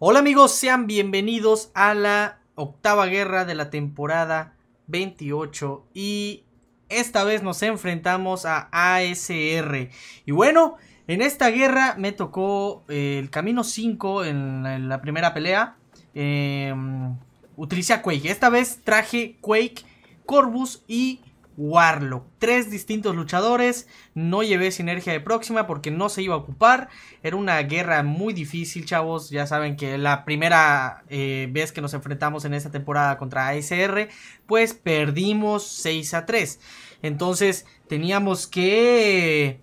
Hola amigos, sean bienvenidos a la octava guerra de la temporada 28 y esta vez nos enfrentamos a ASR. Y bueno, en esta guerra me tocó eh, el camino 5 en, la primera pelea. Eh, utilicé a Quake. Esta vez traje Quake, Corvus y Warlock. Tres distintos luchadores. No llevé sinergia de próxima porque no se iba a ocupar. Era una guerra muy difícil, chavos. Ya saben que la primera eh, vez que nos enfrentamos en esta temporada contra ASR, pues perdimos 6 a 3. Entonces teníamos que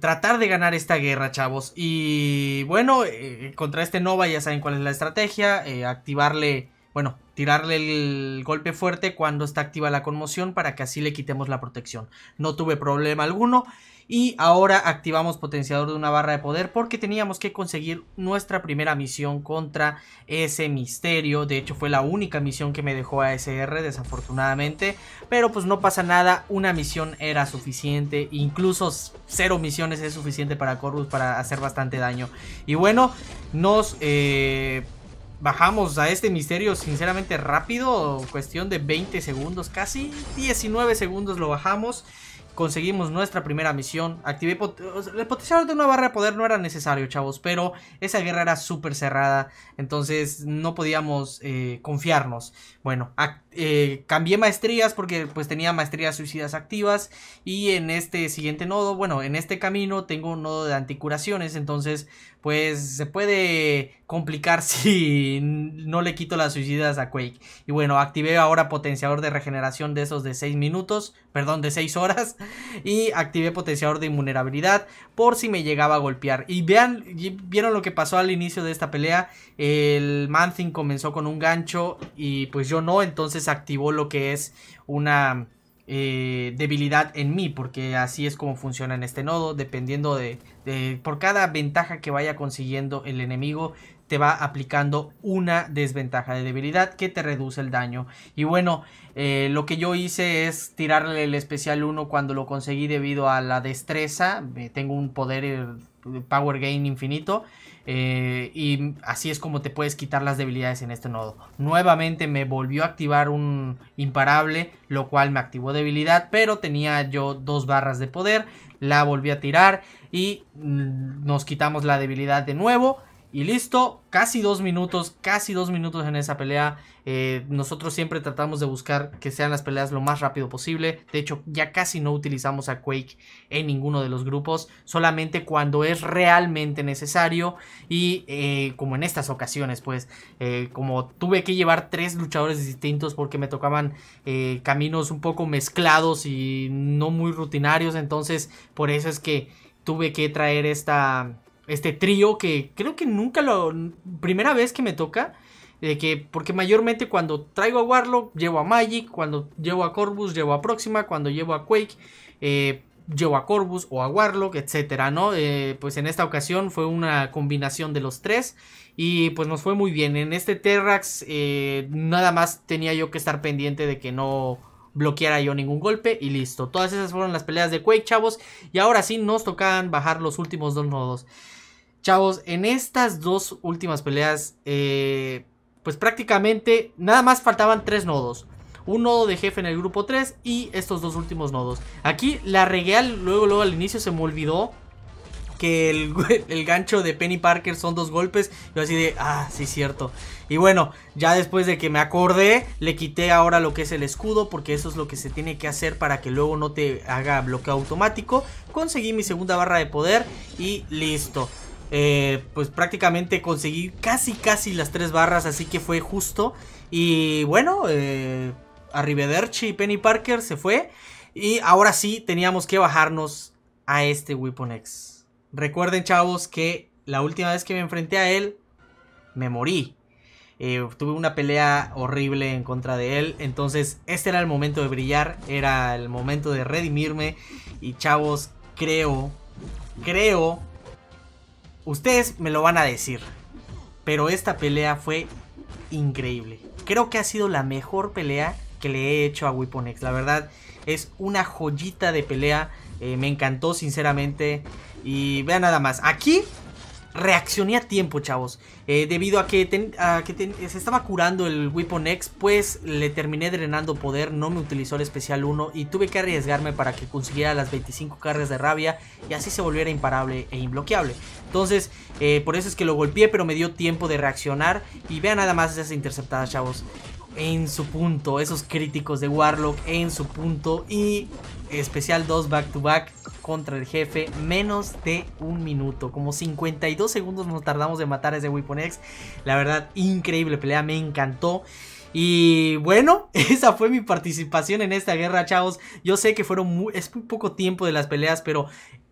tratar de ganar esta guerra, chavos. Y bueno, eh, contra este Nova ya saben cuál es la estrategia. Eh, activarle, bueno, tirarle el golpe fuerte cuando está activa la conmoción para que así le quitemos la protección. No tuve problema alguno y ahora activamos potenciador de una barra de poder porque teníamos que conseguir nuestra primera misión contra ese misterio. De hecho fue la única misión que me dejó A ASR desafortunadamente, pero pues no pasa nada, una misión era suficiente, incluso cero misiones es suficiente para Corvus para hacer bastante daño. Y bueno, nos... Eh bajamos a este misterio sinceramente rápido, cuestión de 20 segundos casi, 19 segundos lo bajamos conseguimos nuestra primera misión. Activé el potenciador de una barra de poder no era necesario, chavos, pero esa guerra era súper cerrada, entonces no podíamos eh, confiarnos. Bueno, eh, cambié maestrías porque pues tenía maestrías suicidas activas y en este siguiente nodo, bueno, en este camino tengo un nodo de anticuraciones, entonces pues se puede complicar si no le quito las suicidas a Quake. Y bueno, activé ahora potenciador de regeneración de esos de 6 minutos, perdón, de 6 horas. y activé potenciador de inmunerabilidad por si me llegaba a golpear. Y vean, vieron lo que pasó al inicio de esta pelea. El Manthing comenzó con un gancho y pues yo no, entonces activó lo que es una... Eh, debilidad en mí, porque así es como funciona en este nodo, dependiendo de, por cada ventaja que vaya consiguiendo el enemigo, te va aplicando una desventaja de debilidad que te reduce el daño. Y bueno, eh, lo que yo hice es tirarle el especial 1 cuando lo conseguí debido a la destreza. tengo un poder eh, power gain infinito. Eh, y así es como te puedes quitar las debilidades en este nodo. Nuevamente me volvió a activar un imparable, lo cual me activó debilidad, pero tenía yo dos barras de poder. La volví a tirar y mm, nos quitamos la debilidad de nuevo y listo, casi dos minutos, casi dos minutos en esa pelea. Eh, nosotros siempre tratamos de buscar que sean las peleas lo más rápido posible. De hecho, ya casi no utilizamos a Quake en ninguno de los grupos, solamente cuando es realmente necesario. Y eh, como en estas ocasiones, pues, eh, como tuve que llevar tres luchadores distintos porque me tocaban caminos un poco mezclados y no muy rutinarios. Entonces, por eso es que tuve que traer esta este trío que creo que nunca lo... Primera vez que me toca, de que, porque mayormente cuando traigo a Warlock, llevo a Magic, cuando llevo a Corvus, llevo a Proxima, cuando llevo a Quake, eh, llevo a Corvus o a Warlock, etcétera, ¿no? Eh, pues en esta ocasión fue una combinación de los tres y pues nos fue muy bien. En este Terrax eh, nada más tenía yo que estar pendiente de que no bloqueara yo ningún golpe y listo. Todas esas fueron las peleas de Quake, chavos. Y ahora sí nos tocaban bajar los últimos dos nodos. Chavos, en estas dos últimas peleas, eh, pues prácticamente nada más faltaban tres nodos. Un nodo de jefe en el grupo 3 y estos dos últimos nodos. Aquí la regué luego, luego al inicio se me olvidó que el, gancho de Penny Parker son dos golpes. Yo así de, ah, sí, cierto. Y bueno, ya después de que me acordé, le quité ahora lo que es el escudo, porque eso es lo que se tiene que hacer para que luego no te haga bloqueo automático. Conseguí mi segunda barra de poder y listo. Eh, pues prácticamente conseguí casi casi las tres barras, así que fue justo. Y bueno, eh, Arrivederci y Penny Parker se fue. Y ahora sí teníamos que bajarnos a este Weapon X. Recuerden, chavos, que la última vez que me enfrenté a él, me morí. Eh, tuve una pelea horrible en contra de él. Entonces, este era el momento de brillar. Era el momento de redimirme. Y chavos, creo. Creo. Ustedes me lo van a decir. Pero esta pelea fue increíble. Creo que ha sido la mejor pelea que le he hecho a Weapon X. La verdad, es una joyita de pelea. Eh, me encantó, sinceramente. Y vean nada más. Aquí reaccioné a tiempo, chavos. Eh, debido a que, eh, se estaba curando el Weapon X, pues le terminé drenando poder, no me utilizó el especial 1 y tuve que arriesgarme para que consiguiera las 25 cargas de rabia y así se volviera imparable e inbloqueable. Entonces, por eso es que lo golpeé, pero me dio tiempo de reaccionar y vean nada más esas interceptadas, chavos. En su punto, esos críticos de Warlock en su punto y especial 2 back to back contra el jefe. Menos de un minuto. Como 52 segundos nos tardamos de matar a ese Weapon La verdad, increíble pelea. Me encantó. Y bueno, esa fue mi participación en esta guerra, chavos. Yo sé que fueron muy, es muy poco tiempo de las peleas, pero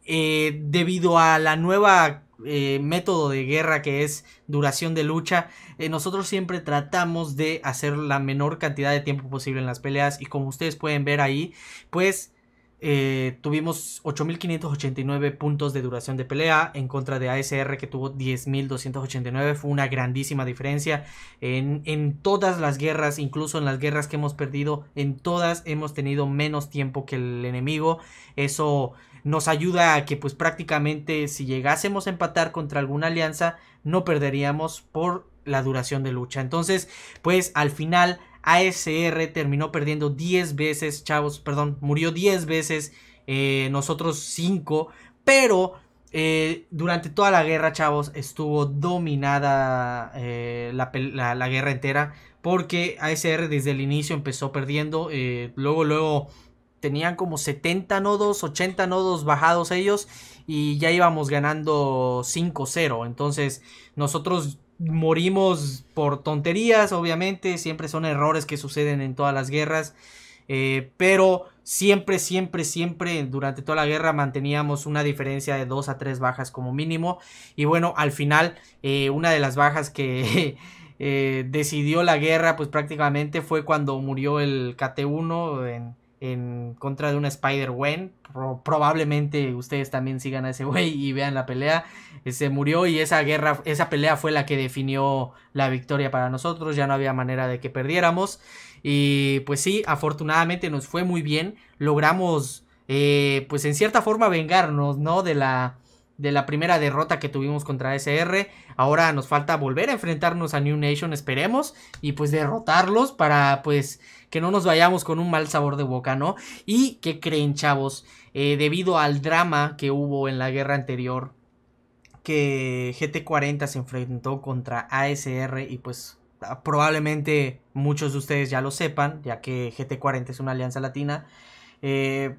eh, debido a la nueva eh, método de guerra que es duración de lucha, eh, nosotros siempre tratamos de hacer la menor cantidad de tiempo posible en las peleas y como ustedes pueden ver ahí, pues eh, tuvimos 8.589 puntos de duración de pelea en contra de ASR que tuvo 10.289. Fue una grandísima diferencia. En, en, todas las guerras, incluso en las guerras que hemos perdido, en todas hemos tenido menos tiempo que el enemigo. Eso nos ayuda a que pues prácticamente si llegásemos a empatar contra alguna alianza, no perderíamos por la duración de lucha. Entonces, pues al final ASR terminó perdiendo 10 veces, chavos, perdón, murió 10 veces, eh, nosotros 5, pero eh, durante toda la guerra, chavos, estuvo dominada eh, la, guerra entera. Porque ASR desde el inicio empezó perdiendo. luego, luego tenían como 70 nodos, 80 nodos bajados ellos. Y ya íbamos ganando 5-0. Entonces, nosotros morimos por tonterías, obviamente, siempre son errores que suceden en todas las guerras, eh, pero siempre, siempre, siempre durante toda la guerra manteníamos una diferencia de dos a tres bajas como mínimo, y bueno, al final eh, una de las bajas que... Eh, decidió la guerra pues prácticamente fue cuando murió el KT-1 en, en contra de una spider wen probablemente ustedes también sigan a ese güey y vean la pelea. Eh, se murió y esa guerra, esa pelea fue la que definió la victoria para nosotros. Ya no había manera de que perdiéramos. Y pues sí, afortunadamente nos fue muy bien. Logramos, eh, pues en cierta forma, vengarnos, ¿no? De la de la primera derrota que tuvimos contra ASR. Ahora nos falta volver a enfrentarnos a New Nation, esperemos, y pues derrotarlos para pues que no nos vayamos con un mal sabor de boca, ¿no? Y que creen, chavos, eh, debido al drama que hubo en la guerra anterior, que GT40 se enfrentó contra ASR y pues probablemente muchos de ustedes ya lo sepan, ya que GT40 es una alianza latina, eh,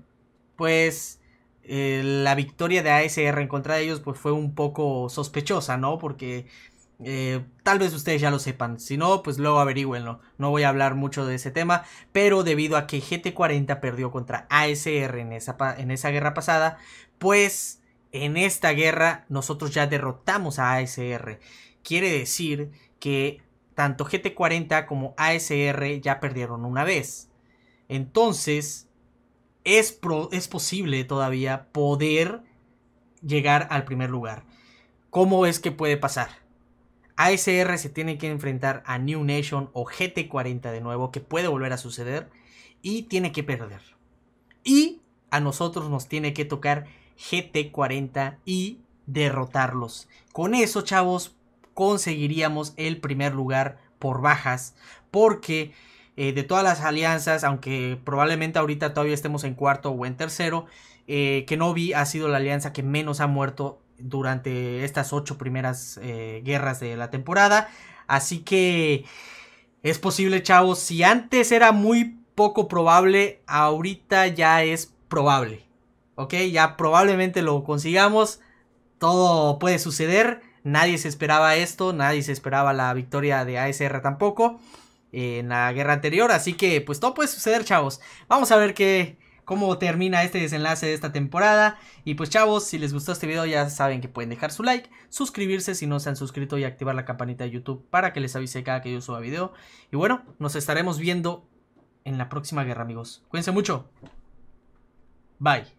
pues eh, la victoria de ASR en contra de ellos pues fue un poco sospechosa, ¿no? Porque eh, tal vez ustedes ya lo sepan, si no, pues luego averigüenlo. No voy a hablar mucho de ese tema, pero debido a que GT40 perdió contra ASR en esa, en esa guerra pasada, pues en esta guerra nosotros ya derrotamos a ASR. Quiere decir que tanto GT40 como ASR ya perdieron una vez. Entonces, es, es posible todavía poder llegar al primer lugar. ¿Cómo es que puede pasar? ASR se tiene que enfrentar a New Nation o GT40 de nuevo, que puede volver a suceder, y tiene que perder. Y a nosotros nos tiene que tocar GT40 y derrotarlos. Con eso, chavos, conseguiríamos el primer lugar por bajas, porque eh, de todas las alianzas, aunque probablemente ahorita todavía estemos en cuarto o en tercero, eh, no vi ha sido la alianza que menos ha muerto durante estas ocho primeras eh, guerras de la temporada. Así que es posible, chavos, si antes era muy poco probable, ahorita ya es probable. ¿Ok? Ya probablemente lo consigamos. Todo puede suceder. Nadie se esperaba esto, nadie se esperaba la victoria de ASR tampoco en la guerra anterior. Así que pues todo puede suceder, chavos. Vamos a ver qué, cómo termina este desenlace de esta temporada. Y pues chavos, si les gustó este video ya saben que pueden dejar su like, suscribirse si no se han suscrito y activar la campanita de YouTube para que les avise cada que yo suba video. Y bueno, nos estaremos viendo en la próxima guerra amigos. Cuídense mucho. Bye.